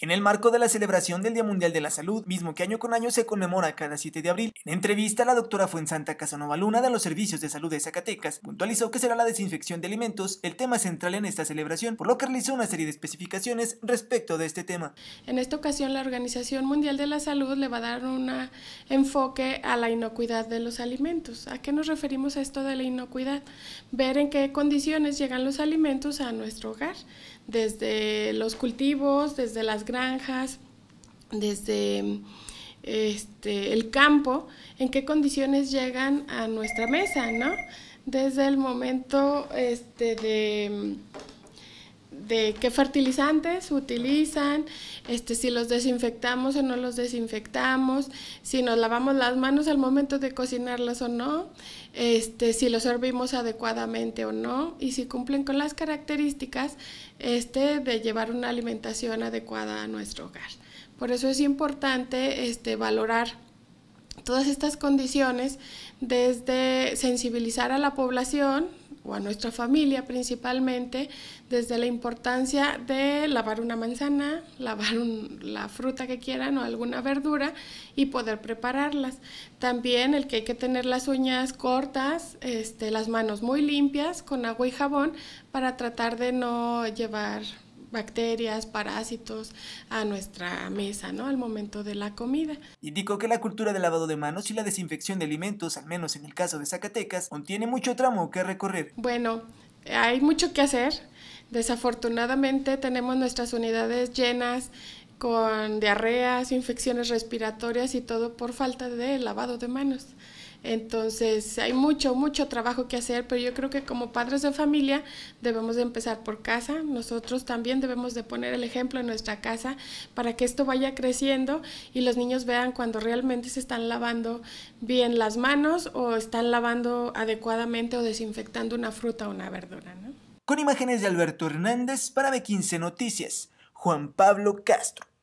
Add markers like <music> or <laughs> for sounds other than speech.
En el marco de la celebración del Día Mundial de la Salud, mismo que año con año se conmemora cada 7 de abril, en entrevista la doctora Santa Casanova Luna de los Servicios de Salud de Zacatecas puntualizó que será la desinfección de alimentos el tema central en esta celebración, por lo que realizó una serie de especificaciones respecto de este tema. En esta ocasión la Organización Mundial de la Salud le va a dar un enfoque a la inocuidad de los alimentos. ¿A qué nos referimos a esto de la inocuidad? Ver en qué condiciones llegan los alimentos a nuestro hogar, desde los cultivos, desde las granjas, desde este, el campo, en qué condiciones llegan a nuestra mesa, ¿no? Desde el momento este, de de qué fertilizantes utilizan, este, si los desinfectamos o no los desinfectamos, si nos lavamos las manos al momento de cocinarlas o no, este, si los servimos adecuadamente o no, y si cumplen con las características este, de llevar una alimentación adecuada a nuestro hogar. Por eso es importante este, valorar todas estas condiciones desde sensibilizar a la población a nuestra familia principalmente, desde la importancia de lavar una manzana, <laughs> lavar la fruta que quieran o alguna verdura y poder prepararlas. También el que hay que tener las uñas cortas, este, las manos muy limpias con agua y jabón para tratar de no llevar bacterias, parásitos a nuestra mesa, ¿no? Al momento de la comida. Indicó que la cultura del lavado de manos y la desinfección de alimentos, al menos en el caso de Zacatecas, contiene mucho tramo que recorrer. Bueno, hay mucho que hacer. Desafortunadamente tenemos nuestras unidades llenas con diarreas, infecciones respiratorias y todo por falta de lavado de manos. Entonces hay mucho, mucho trabajo que hacer, pero yo creo que como padres de familia debemos de empezar por casa. Nosotros también debemos de poner el ejemplo en nuestra casa para que esto vaya creciendo y los niños vean cuando realmente se están lavando bien las manos o están lavando adecuadamente o desinfectando una fruta o una verdura. ¿no? Con imágenes de Alberto Hernández para B15 Noticias, Juan Pablo Castro.